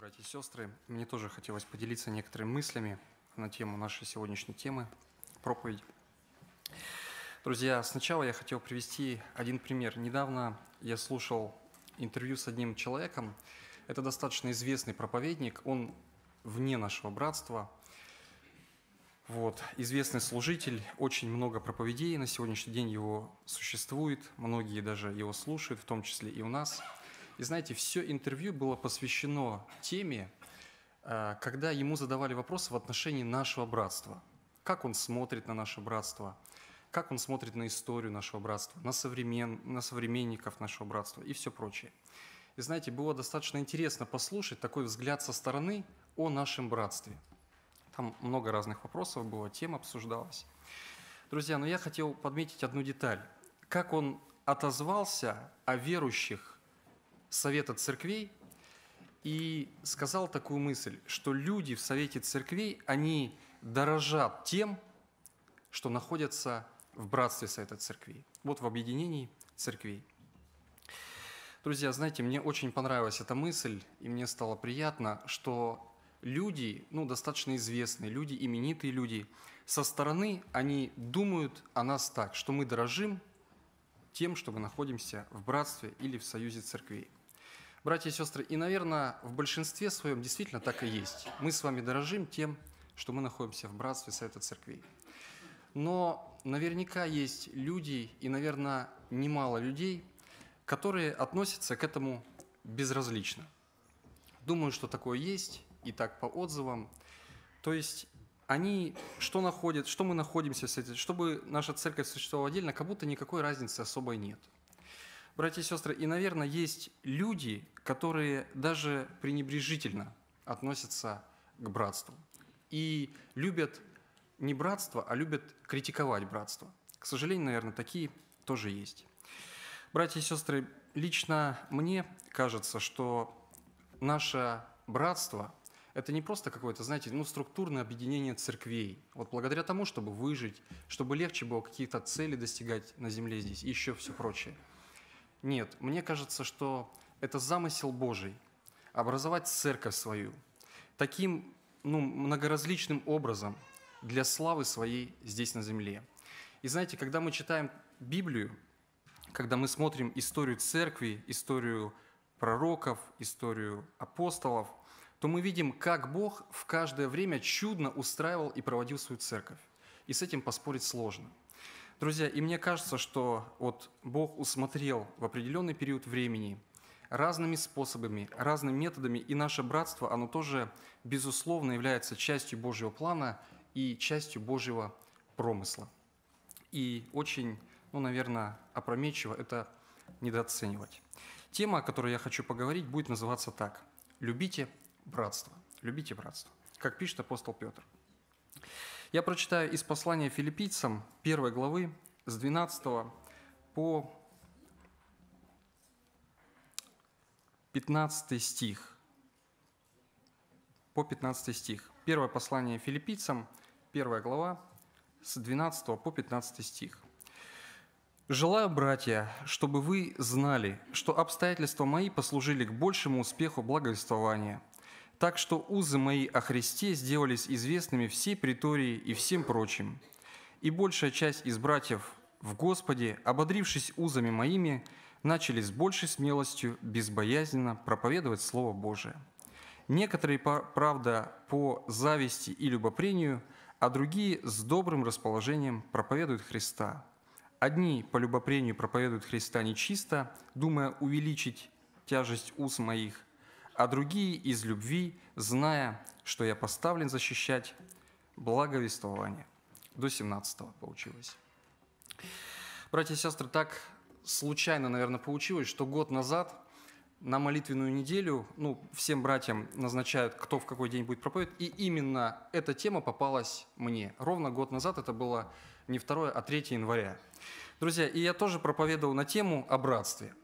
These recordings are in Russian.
братья и сестры. Мне тоже хотелось поделиться некоторыми мыслями на тему нашей сегодняшней темы – проповедь. Друзья, сначала я хотел привести один пример. Недавно я слушал интервью с одним человеком. Это достаточно известный проповедник, он вне нашего братства. Вот. Известный служитель, очень много проповедей на сегодняшний день его существует, многие даже его слушают, в том числе и у нас – и знаете, все интервью было посвящено теме, э, когда ему задавали вопросы в отношении нашего братства. Как он смотрит на наше братство, как он смотрит на историю нашего братства, на, современ, на современников нашего братства и все прочее. И знаете, было достаточно интересно послушать такой взгляд со стороны о нашем братстве. Там много разных вопросов было, тема обсуждалась. Друзья, но я хотел подметить одну деталь. Как он отозвался о верующих Совета церквей и сказал такую мысль, что люди в Совете церквей, они дорожат тем, что находятся в братстве Совета церквей, вот в объединении церквей. Друзья, знаете, мне очень понравилась эта мысль, и мне стало приятно, что люди, ну, достаточно известные люди, именитые люди, со стороны они думают о нас так, что мы дорожим тем, что мы находимся в братстве или в союзе церквей. Братья и сестры, и, наверное, в большинстве своем действительно так и есть. Мы с вами дорожим тем, что мы находимся в братстве Совета Церквей. Но наверняка есть люди, и, наверное, немало людей, которые относятся к этому безразлично. Думаю, что такое есть, и так по отзывам. То есть они что находят, что мы находимся, с этим, чтобы наша церковь существовала отдельно, как будто никакой разницы особой нет – Братья и сестры, и, наверное, есть люди, которые даже пренебрежительно относятся к братству и любят не братство, а любят критиковать братство. К сожалению, наверное, такие тоже есть. Братья и сестры, лично мне кажется, что наше братство – это не просто какое-то, знаете, ну, структурное объединение церквей. Вот благодаря тому, чтобы выжить, чтобы легче было какие-то цели достигать на земле здесь и еще все прочее – нет, мне кажется, что это замысел Божий – образовать церковь свою таким ну, многоразличным образом для славы своей здесь на земле. И знаете, когда мы читаем Библию, когда мы смотрим историю церкви, историю пророков, историю апостолов, то мы видим, как Бог в каждое время чудно устраивал и проводил свою церковь. И с этим поспорить сложно. Друзья, и мне кажется, что вот Бог усмотрел в определенный период времени разными способами, разными методами, и наше братство, оно тоже, безусловно, является частью Божьего плана и частью Божьего промысла. И очень, ну, наверное, опрометчиво это недооценивать. Тема, о которой я хочу поговорить, будет называться так. «Любите братство». Любите братство. Как пишет апостол Петр. Я прочитаю из послания филиппийцам первой главы с 12 по 15 стих. По 15 стих. Первое послание филиппийцам, 1 глава, с 12 по 15 стих. Желаю, братья, чтобы вы знали, что обстоятельства мои послужили к большему успеху благовествования – так что узы мои о Христе сделались известными всей притории и всем прочим. И большая часть из братьев в Господе, ободрившись узами моими, начали с большей смелостью безбоязненно проповедовать Слово Божие. Некоторые, правда, по зависти и любопрению, а другие с добрым расположением проповедуют Христа. Одни по любопрению проповедуют Христа нечисто, думая увеличить тяжесть уз моих, а другие из любви, зная, что я поставлен защищать благовествование. До 17 получилось. Братья и сестры, так случайно, наверное, получилось, что год назад на молитвенную неделю, ну, всем братьям назначают, кто в какой день будет проповедовать, и именно эта тема попалась мне. Ровно год назад это было не 2, а 3 января. Друзья, и я тоже проповедовал на тему о братстве.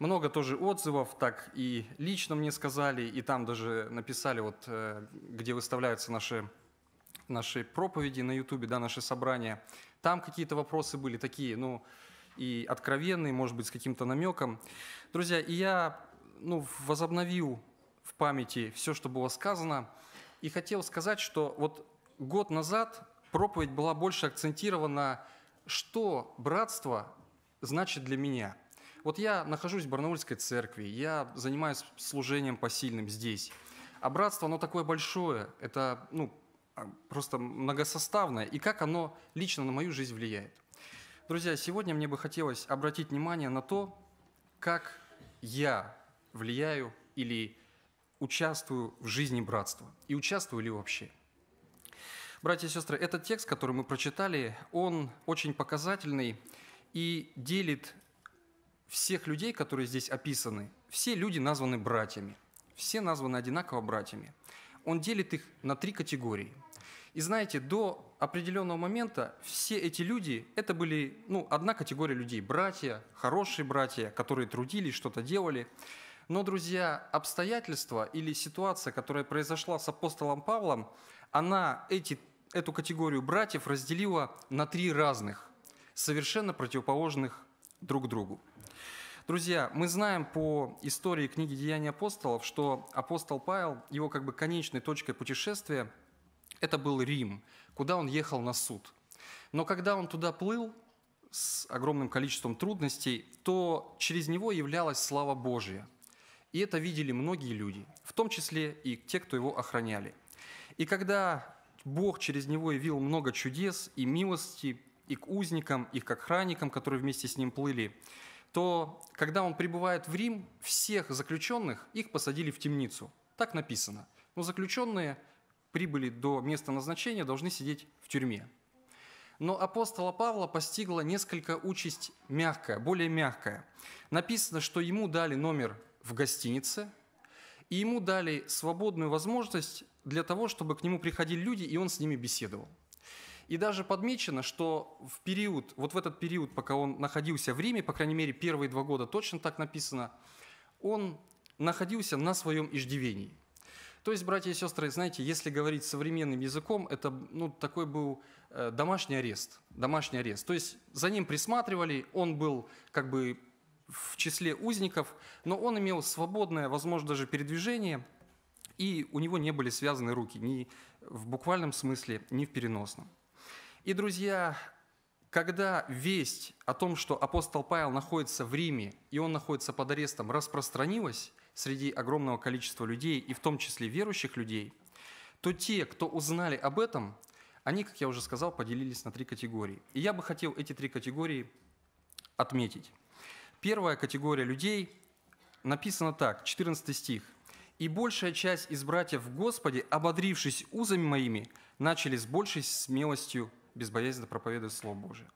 Много тоже отзывов, так и лично мне сказали, и там даже написали, вот, э, где выставляются наши, наши проповеди на YouTube, да, наши собрания. Там какие-то вопросы были такие, ну, и откровенные, может быть, с каким-то намеком. Друзья, и я ну, возобновил в памяти все, что было сказано, и хотел сказать, что вот год назад проповедь была больше акцентирована, что братство значит для меня – вот я нахожусь в Барнаульской церкви, я занимаюсь служением посильным здесь, а братство, оно такое большое, это ну, а, просто многосоставное, и как оно лично на мою жизнь влияет. Друзья, сегодня мне бы хотелось обратить внимание на то, как я влияю или участвую в жизни братства, и участвую ли вообще. Братья и сестры, этот текст, который мы прочитали, он очень показательный и делит всех людей, которые здесь описаны, все люди названы братьями. Все названы одинаково братьями. Он делит их на три категории. И знаете, до определенного момента все эти люди, это были ну, одна категория людей. Братья, хорошие братья, которые трудились, что-то делали. Но, друзья, обстоятельства или ситуация, которая произошла с апостолом Павлом, она эти, эту категорию братьев разделила на три разных, совершенно противоположных друг другу. Друзья, мы знаем по истории книги «Деяния апостолов», что апостол Павел, его как бы конечной точкой путешествия – это был Рим, куда он ехал на суд. Но когда он туда плыл с огромным количеством трудностей, то через него являлась слава Божья, И это видели многие люди, в том числе и те, кто его охраняли. И когда Бог через него явил много чудес и милости, и к узникам, и к охранникам, которые вместе с ним плыли, то когда он прибывает в Рим, всех заключенных их посадили в темницу. Так написано. Но заключенные прибыли до места назначения, должны сидеть в тюрьме. Но апостола Павла постигла несколько участь мягкая, более мягкая. Написано, что ему дали номер в гостинице, и ему дали свободную возможность для того, чтобы к нему приходили люди, и он с ними беседовал. И даже подмечено, что в период, вот в этот период, пока он находился в Риме, по крайней мере, первые два года точно так написано, он находился на своем иждивении. То есть, братья и сестры, знаете, если говорить современным языком, это ну, такой был э, домашний арест. Домашний арест. То есть за ним присматривали, он был как бы в числе узников, но он имел свободное, возможно, даже передвижение, и у него не были связаны руки ни в буквальном смысле, ни в переносном. И, друзья, когда весть о том, что апостол Павел находится в Риме, и он находится под арестом, распространилась среди огромного количества людей, и в том числе верующих людей, то те, кто узнали об этом, они, как я уже сказал, поделились на три категории. И я бы хотел эти три категории отметить. Первая категория людей написана так, 14 стих. «И большая часть из братьев в Господе, ободрившись узами моими, начали с большей смелостью безбоязненно проповедует Слово Божие.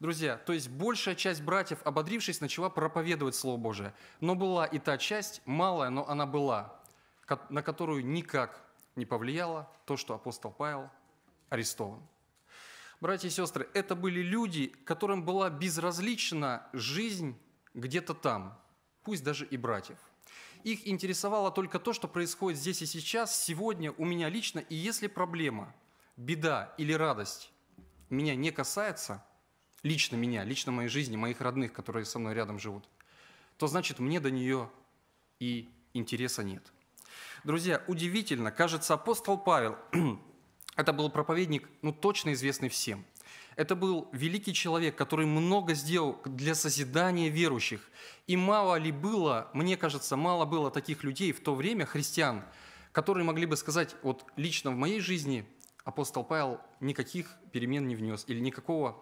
Друзья, то есть большая часть братьев, ободрившись, начала проповедовать Слово Божие. Но была и та часть, малая, но она была, на которую никак не повлияло то, что апостол Павел арестован. Братья и сестры, это были люди, которым была безразлична жизнь где-то там, пусть даже и братьев. Их интересовало только то, что происходит здесь и сейчас, сегодня, у меня лично, и если проблема, беда или радость, меня не касается, лично меня, лично моей жизни, моих родных, которые со мной рядом живут, то значит мне до нее и интереса нет. Друзья, удивительно, кажется, апостол Павел, это был проповедник, ну точно известный всем. Это был великий человек, который много сделал для созидания верующих. И мало ли было, мне кажется, мало было таких людей в то время, христиан, которые могли бы сказать, вот лично в моей жизни – апостол Павел никаких перемен не внес или никакого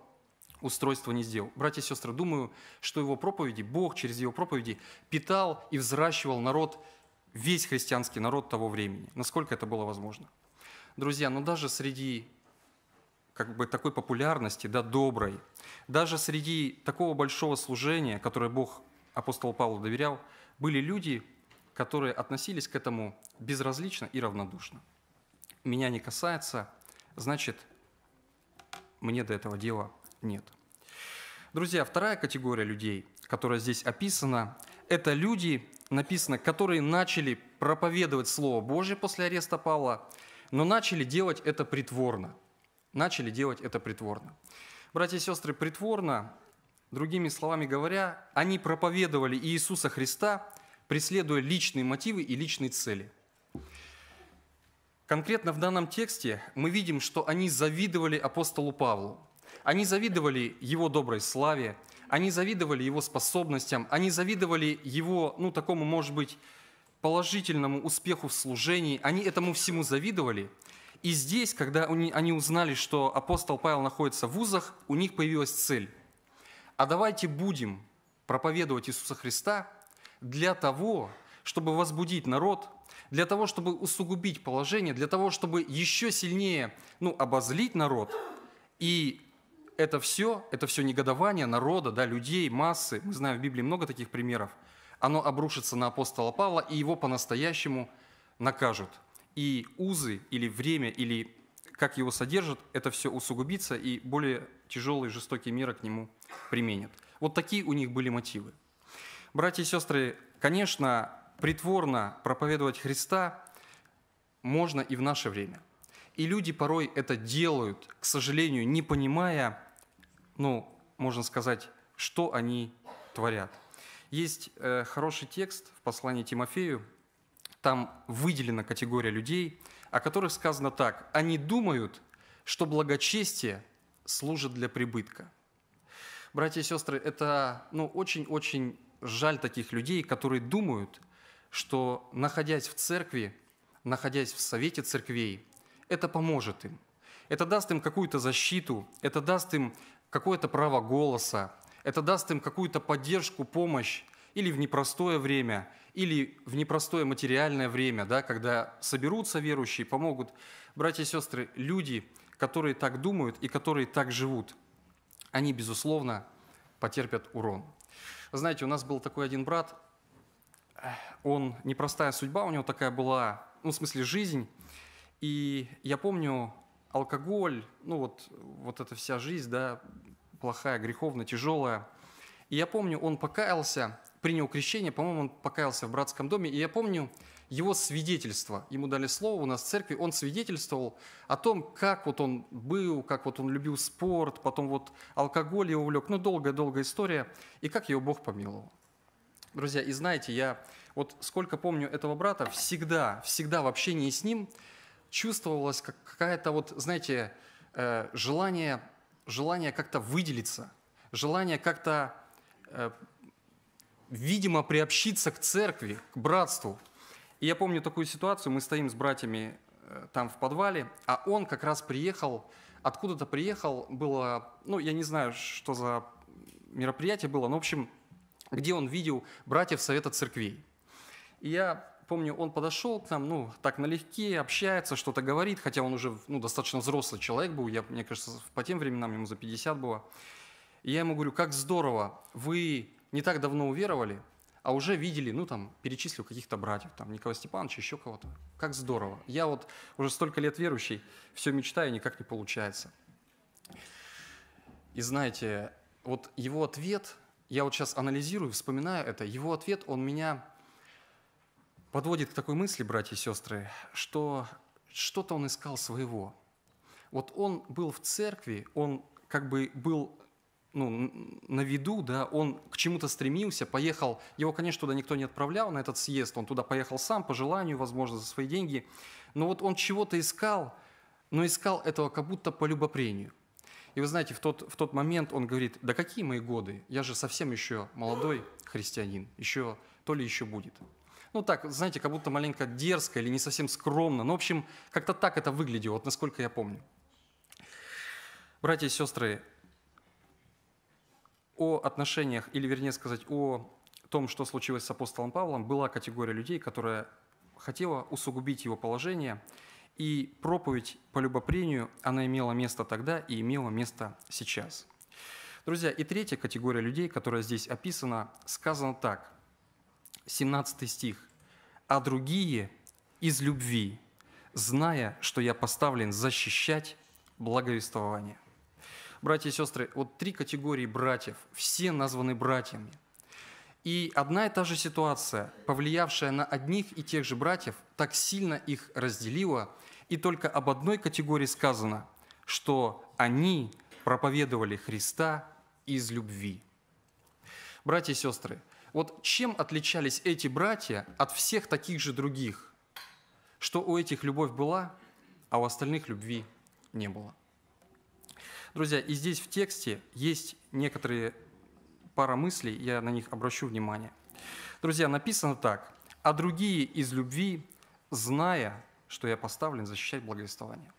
устройства не сделал. Братья и сестры, думаю, что его проповеди, Бог через его проповеди питал и взращивал народ, весь христианский народ того времени, насколько это было возможно. Друзья, но ну даже среди как бы такой популярности, да, доброй, даже среди такого большого служения, которое Бог апостолу Павлу доверял, были люди, которые относились к этому безразлично и равнодушно меня не касается, значит, мне до этого дела нет. Друзья, вторая категория людей, которая здесь описана, это люди, написано, которые начали проповедовать Слово Божье после ареста Павла, но начали делать это притворно. Начали делать это притворно. Братья и сестры, притворно, другими словами говоря, они проповедовали Иисуса Христа, преследуя личные мотивы и личные цели – Конкретно в данном тексте мы видим, что они завидовали апостолу Павлу. Они завидовали его доброй славе, они завидовали его способностям, они завидовали его, ну, такому, может быть, положительному успеху в служении, они этому всему завидовали. И здесь, когда они узнали, что апостол Павел находится в узах, у них появилась цель. А давайте будем проповедовать Иисуса Христа для того, чтобы возбудить народ – для того, чтобы усугубить положение, для того, чтобы еще сильнее ну, обозлить народ. И это все, это все негодование народа, да, людей, массы, мы знаем в Библии много таких примеров, оно обрушится на апостола Павла, и его по-настоящему накажут. И узы, или время, или как его содержат, это все усугубится, и более тяжелые жестокие меры к нему применят. Вот такие у них были мотивы. Братья и сестры, конечно, притворно проповедовать Христа можно и в наше время. И люди порой это делают, к сожалению, не понимая, ну, можно сказать, что они творят. Есть э, хороший текст в послании Тимофею, там выделена категория людей, о которых сказано так. Они думают, что благочестие служит для прибытка. Братья и сестры, это ну, очень-очень жаль таких людей, которые думают, что находясь в церкви, находясь в совете церквей, это поможет им. Это даст им какую-то защиту, это даст им какое-то право голоса, это даст им какую-то поддержку, помощь или в непростое время, или в непростое материальное время, да, когда соберутся верующие, помогут. Братья и сестры, люди, которые так думают и которые так живут, они, безусловно, потерпят урон. Знаете, у нас был такой один брат, он, непростая судьба у него такая была, ну, в смысле, жизнь. И я помню, алкоголь, ну, вот, вот эта вся жизнь, да, плохая, греховная, тяжелая. И я помню, он покаялся, принял крещение, по-моему, он покаялся в братском доме, и я помню его свидетельство. Ему дали слово у нас в церкви, он свидетельствовал о том, как вот он был, как вот он любил спорт, потом вот алкоголь его увлек, ну, долгая-долгая история, и как его Бог помиловал. Друзья, и знаете, я вот сколько помню этого брата, всегда, всегда в общении с ним чувствовалась какая-то вот, знаете, э, желание, желание как-то выделиться, желание как-то, э, видимо, приобщиться к церкви, к братству. И я помню такую ситуацию, мы стоим с братьями э, там в подвале, а он как раз приехал, откуда-то приехал, было, ну, я не знаю, что за мероприятие было, но, в общем, где он видел братьев Совета Церквей. И я помню, он подошел к нам, ну, так налегке, общается, что-то говорит, хотя он уже ну, достаточно взрослый человек был, я, мне кажется, по тем временам ему за 50 было. И я ему говорю, как здорово, вы не так давно уверовали, а уже видели, ну там, перечислил каких-то братьев, там, Николая Степанович, еще кого-то. Как здорово. Я вот уже столько лет верующий, все мечтаю, никак не получается. И знаете, вот его ответ, я вот сейчас анализирую, вспоминаю это, его ответ, он меня подводит к такой мысли, братья и сестры, что что-то он искал своего. Вот он был в церкви, он как бы был ну, на виду, да, он к чему-то стремился, поехал, его, конечно, туда никто не отправлял, на этот съезд, он туда поехал сам, по желанию, возможно, за свои деньги, но вот он чего-то искал, но искал этого как будто по любопрению. И вы знаете, в тот, в тот момент он говорит, да какие мои годы, я же совсем еще молодой христианин, еще то ли еще будет. Ну так, знаете, как будто маленько дерзко или не совсем скромно, но ну, в общем, как-то так это выглядело, вот насколько я помню. Братья и сестры, о отношениях, или вернее сказать, о том, что случилось с апостолом Павлом, была категория людей, которая хотела усугубить его положение и проповедь по любопрению, она имела место тогда и имела место сейчас. Друзья, и третья категория людей, которая здесь описана, сказано так, 17 стих. «А другие из любви, зная, что я поставлен защищать благовествование». Братья и сестры, вот три категории братьев, все названы братьями. И одна и та же ситуация, повлиявшая на одних и тех же братьев, так сильно их разделила – и только об одной категории сказано, что они проповедовали Христа из любви. Братья и сестры, вот чем отличались эти братья от всех таких же других? Что у этих любовь была, а у остальных любви не было. Друзья, и здесь в тексте есть некоторые пара мыслей, я на них обращу внимание. Друзья, написано так. «А другие из любви, зная, что я поставлен защищать благовествование.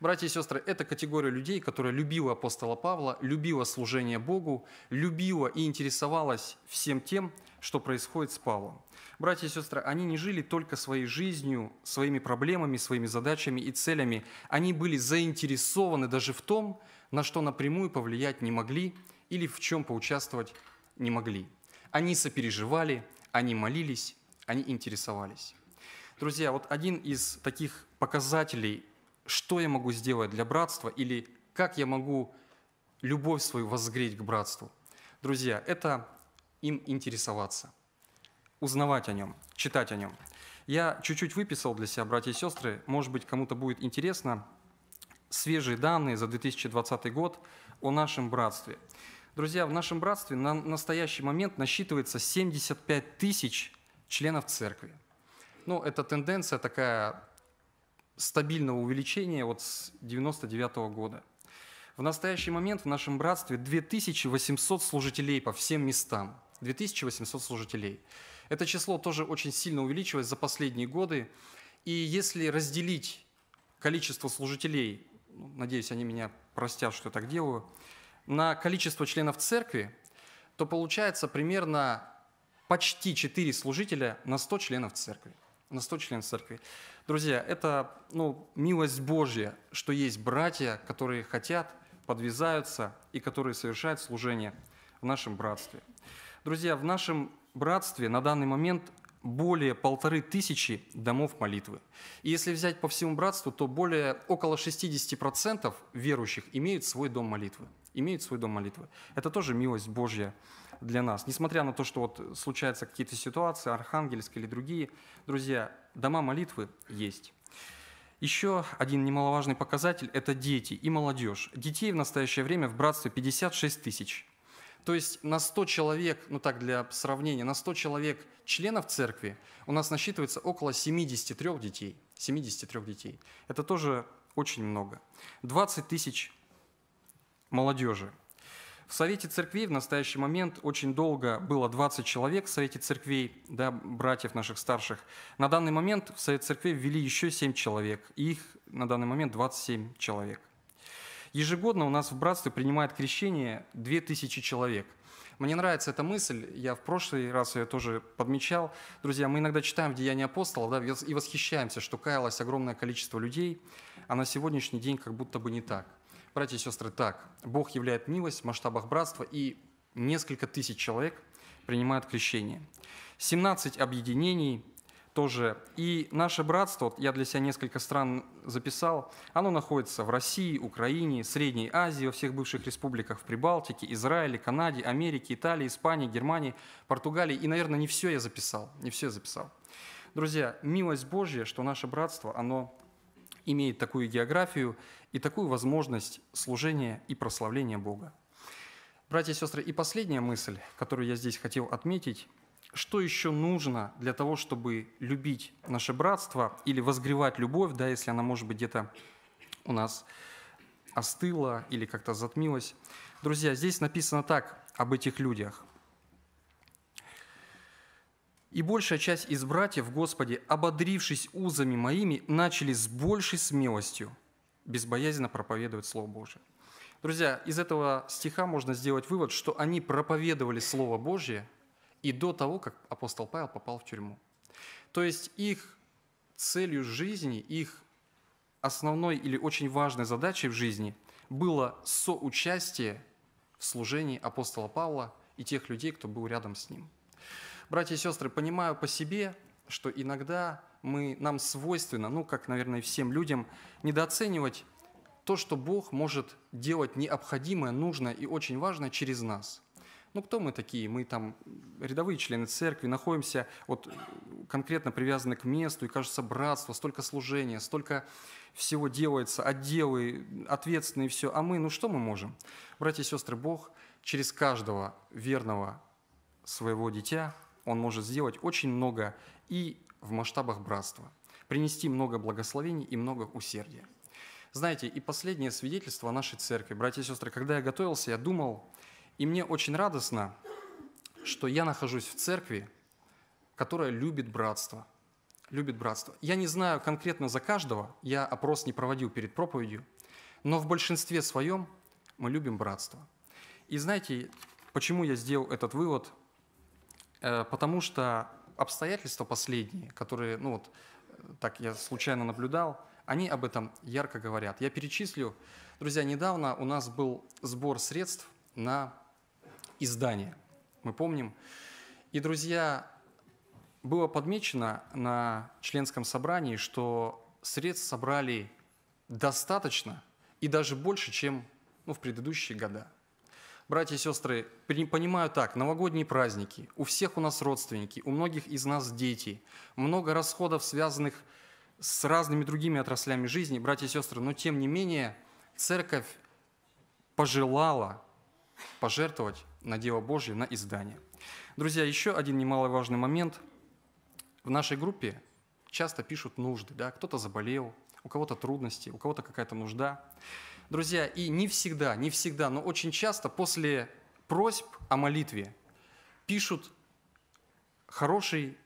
Братья и сестры, это категория людей, которая любила апостола Павла, любила служение Богу, любила и интересовалась всем тем, что происходит с Павлом. Братья и сестры, они не жили только своей жизнью, своими проблемами, своими задачами и целями. Они были заинтересованы даже в том, на что напрямую повлиять не могли или в чем поучаствовать не могли. Они сопереживали, они молились, они интересовались. Друзья, вот один из таких показателей, что я могу сделать для братства или как я могу любовь свою возгреть к братству. Друзья, это им интересоваться, узнавать о нем, читать о нем. Я чуть-чуть выписал для себя, братья и сестры, может быть, кому-то будет интересно, свежие данные за 2020 год о нашем братстве. Друзья, в нашем братстве на настоящий момент насчитывается 75 тысяч членов церкви. Ну, это тенденция такая стабильного увеличения вот с 99 -го года. В настоящий момент в нашем братстве 2800 служителей по всем местам. 2800 служителей. Это число тоже очень сильно увеличилось за последние годы. И если разделить количество служителей, ну, надеюсь, они меня простят, что я так делаю, на количество членов церкви, то получается примерно почти 4 служителя на 100 членов церкви на 100 членов церкви. Друзья, это ну, милость Божья, что есть братья, которые хотят, подвязаются и которые совершают служение в нашем братстве. Друзья, в нашем братстве на данный момент более полторы тысячи домов молитвы. И если взять по всему братству, то более около 60% верующих имеют свой дом молитвы. Имеют свой дом молитвы. Это тоже милость Божья для нас. Несмотря на то, что вот случаются какие-то ситуации, Архангельск или другие, друзья, дома молитвы есть. Еще один немаловажный показатель – это дети и молодежь. Детей в настоящее время в братстве 56 тысяч. То есть на 100 человек, ну так для сравнения, на 100 человек членов церкви у нас насчитывается около 73 детей. 73 детей. Это тоже очень много. 20 тысяч молодежи. В Совете Церквей в настоящий момент очень долго было 20 человек в Совете Церквей, да, братьев наших старших. На данный момент в Совет Церквей ввели еще 7 человек, их на данный момент 27 человек. Ежегодно у нас в братстве принимает крещение 2000 человек. Мне нравится эта мысль, я в прошлый раз ее тоже подмечал. Друзья, мы иногда читаем «Деяния апостолов» да, и восхищаемся, что каялось огромное количество людей, а на сегодняшний день как будто бы не так. Братья и сестры, так, Бог являет милость в масштабах братства, и несколько тысяч человек принимают крещение. 17 объединений тоже. И наше братство, вот я для себя несколько стран записал, оно находится в России, Украине, Средней Азии, во всех бывших республиках, в Прибалтике, Израиле, Канаде, Америке, Италии, Испании, Германии, Португалии. И, наверное, не все я записал, не все я записал. Друзья, милость Божья, что наше братство, оно имеет такую географию и такую возможность служения и прославления Бога. Братья и сестры, и последняя мысль, которую я здесь хотел отметить, что еще нужно для того, чтобы любить наше братство или возгревать любовь, да, если она, может быть, где-то у нас остыла или как-то затмилась. Друзья, здесь написано так об этих людях. И большая часть из братьев, Господи, ободрившись узами моими, начали с большей смелостью безбоязненно проповедовать Слово Божие. Друзья, из этого стиха можно сделать вывод, что они проповедовали Слово Божье и до того, как апостол Павел попал в тюрьму. То есть их целью жизни, их основной или очень важной задачей в жизни было соучастие в служении апостола Павла и тех людей, кто был рядом с ним – братья и сестры, понимаю по себе, что иногда мы, нам свойственно, ну, как, наверное, всем людям, недооценивать то, что Бог может делать необходимое, нужное и очень важное через нас. Ну, кто мы такие? Мы там рядовые члены церкви, находимся вот конкретно привязаны к месту, и кажется, братство, столько служения, столько всего делается, отделы, ответственные, все. А мы, ну что мы можем? Братья и сестры, Бог через каждого верного своего дитя – он может сделать очень много и в масштабах братства, принести много благословений и много усердия. Знаете, и последнее свидетельство о нашей церкви. Братья и сестры, когда я готовился, я думал, и мне очень радостно, что я нахожусь в церкви, которая любит братство. Любит братство. Я не знаю конкретно за каждого, я опрос не проводил перед проповедью, но в большинстве своем мы любим братство. И знаете, почему я сделал этот вывод – Э, потому что обстоятельства последние, которые, ну вот, э, так я случайно наблюдал, они об этом ярко говорят. Я перечислю. Друзья, недавно у нас был сбор средств на издание. Мы помним. И, друзья, было подмечено на членском собрании, что средств собрали достаточно и даже больше, чем ну, в предыдущие года. Братья и сестры, понимаю так, новогодние праздники, у всех у нас родственники, у многих из нас дети, много расходов, связанных с разными другими отраслями жизни, братья и сестры, но тем не менее церковь пожелала пожертвовать на Дело Божье, на издание. Друзья, еще один немаловажный момент. В нашей группе часто пишут нужды, да, кто-то заболел, у кого-то трудности, у кого-то какая-то нужда. Друзья, и не всегда, не всегда, но очень часто после просьб о молитве пишут хороший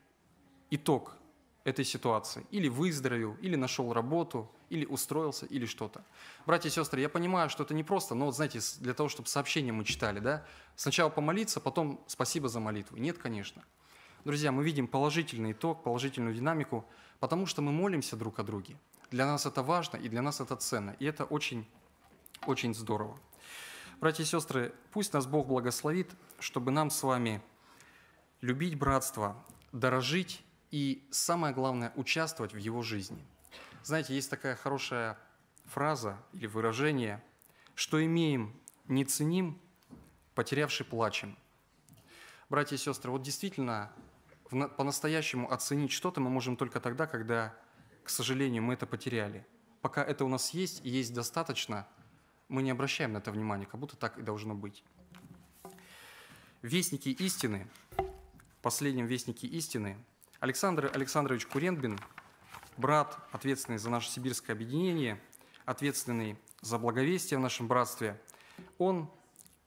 итог этой ситуации. Или выздоровел, или нашел работу, или устроился, или что-то. Братья и сестры, я понимаю, что это не просто, но, знаете, для того, чтобы сообщение мы читали, да, сначала помолиться, потом спасибо за молитву. Нет, конечно. Друзья, мы видим положительный итог, положительную динамику, потому что мы молимся друг о друге. Для нас это важно, и для нас это ценно, и это очень очень здорово. Братья и сестры, пусть нас Бог благословит, чтобы нам с вами любить братство, дорожить и, самое главное, участвовать в его жизни. Знаете, есть такая хорошая фраза или выражение, что имеем, не ценим, потерявший плачем. Братья и сестры, вот действительно, по-настоящему оценить что-то мы можем только тогда, когда, к сожалению, мы это потеряли. Пока это у нас есть и есть достаточно – мы не обращаем на это внимания, как будто так и должно быть. Вестники истины, последним вестники истины, Александр Александрович Куренбин, брат, ответственный за наше сибирское объединение, ответственный за благовестие в нашем братстве, он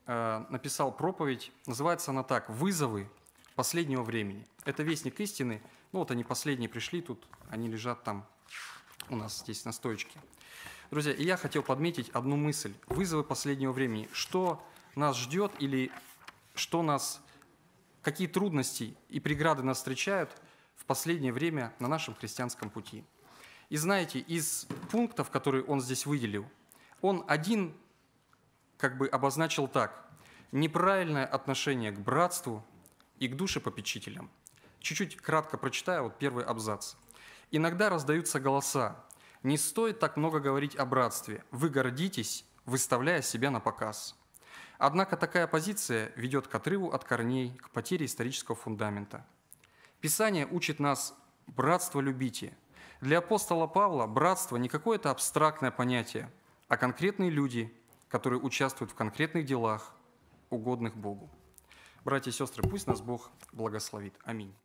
э, написал проповедь, называется она так «Вызовы последнего времени». Это вестник истины, ну вот они последние пришли тут, они лежат там у нас здесь на стоечке – Друзья, и я хотел подметить одну мысль. Вызовы последнего времени. Что нас ждет или что нас, какие трудности и преграды нас встречают в последнее время на нашем христианском пути. И знаете, из пунктов, которые он здесь выделил, он один как бы обозначил так. Неправильное отношение к братству и к душепопечителям. Чуть-чуть кратко прочитаю вот первый абзац. «Иногда раздаются голоса, не стоит так много говорить о братстве. Вы гордитесь, выставляя себя на показ. Однако такая позиция ведет к отрыву от корней, к потере исторического фундамента. Писание учит нас «братство любите». Для апостола Павла братство не какое-то абстрактное понятие, а конкретные люди, которые участвуют в конкретных делах, угодных Богу. Братья и сестры, пусть нас Бог благословит. Аминь.